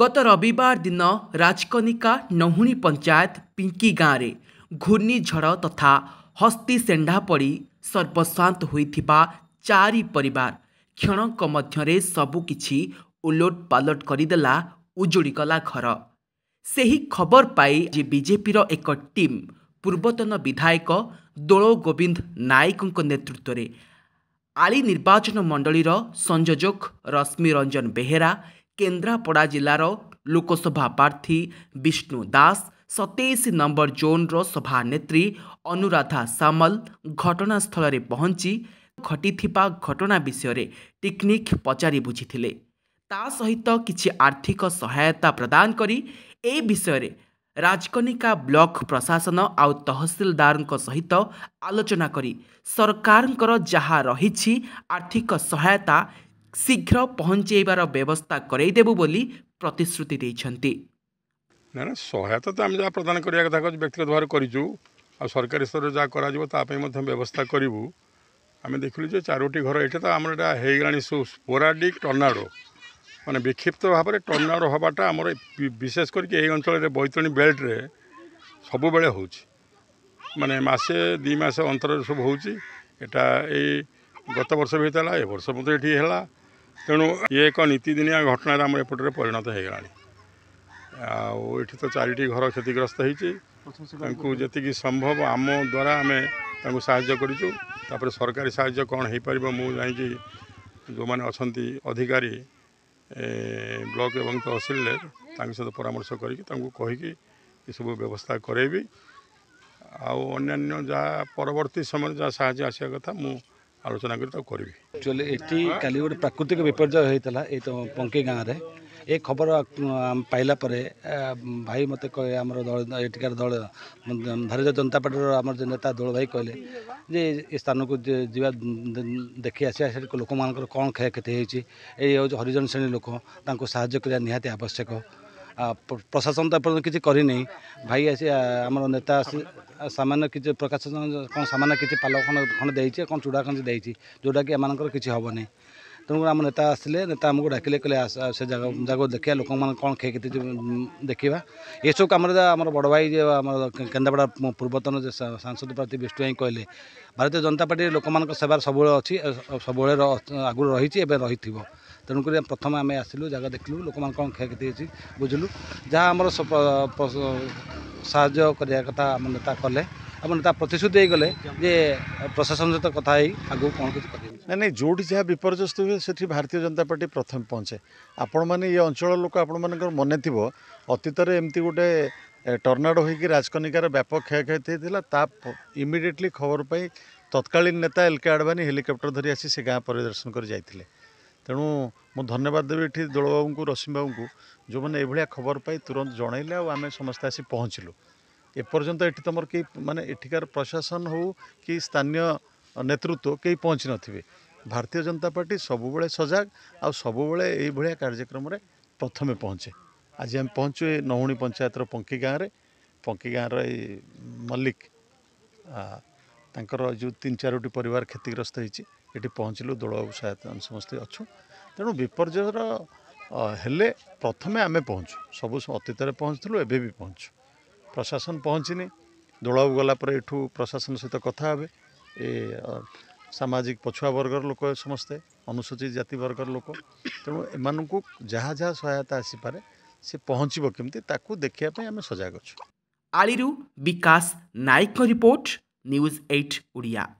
গত রবিবার দিন রাজকনিকা নহুণী পঞ্চায়েত পিঙ্কি গাঁরে ঘূর্ণিঝড় তথা হস্তি ଷେଣ୍ଢା ପଡ଼ି ସର୍ବସ୍ୱାନ୍ତ ହୋଇଥିବା ଚାରି ପରିବାର କ୍ଷଣକ ମଧ୍ୟରେ ସବୁକିଛି ଓଲଟ ପାଲଟ କରିଦେଲା ଉଜୁଡ଼ିଗଲା ଘର ସେହି ଖବର ପାଇ ଆଜି ବିଜେପିର ଏକ ଟିମ୍ ପୂର୍ବତନ ବିଧାୟକ ଦୋଳ ଗୋବିନ୍ଦ ନାୟକଙ୍କ ନେତୃତ୍ୱରେ ଆଳି ନିର୍ବାଚନ ମଣ୍ଡଳୀର ସଂଯୋଜକ ରଶ୍ମି ରଞ୍ଜନ ବେହେରା କେନ୍ଦ୍ରାପଡ଼ା ଜିଲ୍ଲାର ଲୋକସଭା ପ୍ରାର୍ଥୀ ବିଷ୍ଣୁ ଦାସ ସତେଇଶ ନମ୍ବର ଜୋନ୍ର ସଭାନେତ୍ରୀ ଅନୁରାଧା ସାମଲ ଘଟଣାସ୍ଥଳରେ ପହଞ୍ଚି ଘଟିଥିବା ଘଟଣା ବିଷୟରେ ଟିକ୍ନିକ୍ ପଚାରି ବୁଝିଥିଲେ ତା ସହିତ କିଛି ଆର୍ଥିକ ସହାୟତା ପ୍ରଦାନ କରି ଏ ବିଷୟରେ ରାଜକନିକା ବ୍ଲକ ପ୍ରଶାସନ ଆଉ ତହସିଲଦାରଙ୍କ ସହିତ ଆଲୋଚନା କରି ସରକାରଙ୍କର ଯାହା ରହିଛି ଆର୍ଥିକ ସହାୟତା ଶୀଘ୍ର ପହଞ୍ଚାଇବାର ବ୍ୟବସ୍ଥା କରାଇଦେବୁ ବୋଲି ପ୍ରତିଶ୍ରୁତି ଦେଇଛନ୍ତି ନା ନା ସହାୟତା ତ ଆମେ ଯାହା ପ୍ରଦାନ କରିବା କଥା କହୁଛୁ ବ୍ୟକ୍ତିଗତ ଭାବରେ କରିଛୁ ଆଉ ସରକାରୀ ସ୍ତରରେ ଯାହା କରାଯିବ ତା ପାଇଁ ମଧ୍ୟ ବ୍ୟବସ୍ଥା କରିବୁ ଆମେ ଦେଖିଲୁ ଯେ ଚାରୋଟି ଘର ଏଇଟା ତ ଆମର ଏଇଟା ହେଇଗଲାଣି ସ୍ପୋରାଡିକ୍ ଟର୍ନାଡ଼ୋ ମାନେ ବିକ୍ଷିପ୍ତ ଭାବରେ ଟର୍ନାଡ଼ୋ ହେବାଟା ଆମର ବିଶେଷ କରିକି ଏହି ଅଞ୍ଚଳରେ ବୈତଣୀ ବେଲ୍ଟରେ ସବୁବେଳେ ହେଉଛି ମାନେ ମାସେ ଦୁଇ ମାସ ଅନ୍ତରରେ ସବୁ ହେଉଛି ଏଇଟା ଏଇ ଗତ ବର୍ଷ ବି ହେଇଥିଲା ଏ ବର୍ଷ ମଧ୍ୟ ଏଠି ହେଲା ତେଣୁ ଇଏ ଏକ ନୀତିଦିନିଆ ଘଟଣାରେ ଆମ ଏପଟରେ ପରିଣତ ହୋଇଗଲାଣି ଆଉ ଏଠି ତ ଚାରିଟି ଘର କ୍ଷତିଗ୍ରସ୍ତ ହୋଇଛି ତାଙ୍କୁ ଯେତିକି ସମ୍ଭବ ଆମ ଦ୍ୱାରା ଆମେ ତାଙ୍କୁ ସାହାଯ୍ୟ କରିଛୁ ତାପରେ ସରକାରୀ ସାହାଯ୍ୟ କ'ଣ ହୋଇପାରିବ ମୁଁ ଯାଇକି ଯେଉଁମାନେ ଅଛନ୍ତି ଅଧିକାରୀ ବ୍ଲକ ଏବଂ ତହସିଲରେ ତାଙ୍କ ସହିତ ପରାମର୍ଶ କରିକି ତାଙ୍କୁ କହିକି ଏସବୁ ବ୍ୟବସ୍ଥା କରେଇବି ଆଉ ଅନ୍ୟାନ୍ୟ ଯାହା ପରବର୍ତ୍ତୀ ସମୟରେ ଯାହା ସାହାଯ୍ୟ ଆସିବା କଥା ମୁଁ আলোচনা করে তাও করবি একচুয়ালি এটি কালি গোটে প্রাকৃতিক বিপর্যয় হয়েছিল এই তো পঙ্কি গাঁরে এ খবর পাইলা পরে ভাই মতো কে আমার দল এটিকার দল ভারতীয় জনতা পার্টির আমার যে নেতা দোল ভাই কহিলেন যে এ স্থানক যা দেখি আসিয়া সেটি লোক কম ক্ষয়ক্ষতি হয়েছে এই হচ্ছে হরিজন শ্রেণী লোক তাঁকু সাহায্য করা নিহতি আবশ্যক প্রশাসন তো এপর্যন্ত কিছু করিনি ভাই আসি আমার নেতা আসি সামান্য কিছু প্রকাশন କ'ଣ ସାମାନ୍ୟ କିଛି ପାଲ କ'ଣ କ'ଣ ଦେଇଛି କ'ଣ ଚୁଡ଼ା କ'ଣ ଦେଇଛି ଯେଉଁଟାକି ଏମାନଙ୍କର କିଛି ହେବନି ତେଣୁକରି ଆମ ନେତା ଆସିଲେ ନେତା ଆମକୁ ଡାକିଲେ କହିଲେ ସେ ଜାଗା ଜାଗାକୁ ଦେଖିବା ଲୋକମାନେ କ'ଣ କ୍ଷୟକ୍ଷତି ଦେଖିବା ଏସବୁ କାମରେ ଆମର ବଡ଼ ଭାଇ ଯେ ଆମର କେନ୍ଦ୍ରାପଡ଼ା ପୂର୍ବତନ ଯେ ସାଂସଦ ପ୍ରାର୍ଥୀ ବିଷ୍ଣୁ ଭାଇ କହିଲେ ଭାରତୀୟ ଜନତା ପାର୍ଟି ଲୋକମାନଙ୍କ ସେବାର ସବୁବେଳେ ଅଛି ସବୁବେଳେ ଆଗରୁ ରହିଛି ଏବେ ରହିଥିବ তেণুকরি প্রথমে আমি আসলু জায়গা দেখলু লোক কম ক্ষয়ক্ষতি হয়েছি বুঝলু যা আমার সাহায্য করা কথা আমার নেতা কলে আমার নেতা প্রতিশ্রুতি হয়েগলে যে প্রশাসন সহ কথা হয়ে আগুক কোণ কিছু করবে না না যেটি যা বিপর্যস্ত হুয়ে সেটি ভারতীয় জনতা পার্টি প্রথমে পৌঁছে আপন মানে এই অঞ্চল লোক আপনার মনে থাকবে অতীতরে এমতি গোটে ଟର୍ନାଡ଼ୋ ହୋଇକି ରାଜକନିକାର ବ୍ୟାପକ କ୍ଷୟକ୍ଷତି ହେଇଥିଲା ତା ଇମିଡ଼ିଏଟଲି ଖବର ପାଇ ତତ୍କାଳୀନ ନେତା ଏଲ୍ କେ ଆଡ଼ଭାନୀ ହେଲିକପ୍ଟର ଧରି ଆସି ସେ ଗାଁ ପରିଦର୍ଶନ କରି ଯାଇଥିଲେ तेणु म धन्यवाद दुई ए दोलबाबु रसिम को जो एभए खबर पा तुरन्त जे आउँ आमे समे आसि पहचलु एपर्मि त म केही मठिक प्रशासन हो कि स्थानीय नेतृत्व केही पहचि भारतीय जनता पर्टी सबैबे सजग आउ सबैबे यही भाइ कार्यक्रम प्रथमे पहुँचे आज हामी पहचु नहुने पंचायत र पङ्की गाँडे पंकी गाँ र ए ତାଙ୍କର ଯେଉଁ ତିନି ଚାରୋଟି ପରିବାର କ୍ଷତିଗ୍ରସ୍ତ ହୋଇଛି ଏଠି ପହଞ୍ଚିଲୁ ଦୋଳ ସହାୟତା ଆମେ ସମସ୍ତେ ଅଛୁ ତେଣୁ ବିପର୍ଯ୍ୟୟର ହେଲେ ପ୍ରଥମେ ଆମେ ପହଞ୍ଚୁ ସବୁ ଅତୀତରେ ପହଞ୍ଚିଥିଲୁ ଏବେ ବି ପହଞ୍ଚୁ ପ୍ରଶାସନ ପହଞ୍ଚିନି ଦୋଳବାବୁ ଗଲା ପରେ ଏଠୁ ପ୍ରଶାସନ ସହିତ କଥା ହେବେ ଏ ସାମାଜିକ ପଛୁଆ ବର୍ଗର ଲୋକ ସମସ୍ତେ ଅନୁସୂଚିତ ଜାତି ବର୍ଗର ଲୋକ ତେଣୁ ଏମାନଙ୍କୁ ଯାହା ଯାହା ସହାୟତା ଆସିପାରେ ସେ ପହଞ୍ଚିବ କେମିତି ତାକୁ ଦେଖିବା ପାଇଁ ଆମେ ସଜାଗ ଅଛୁ ଆଳିରୁ ବିକାଶ ନାୟକଙ୍କ ରିପୋର୍ଟ News 8 Uriah.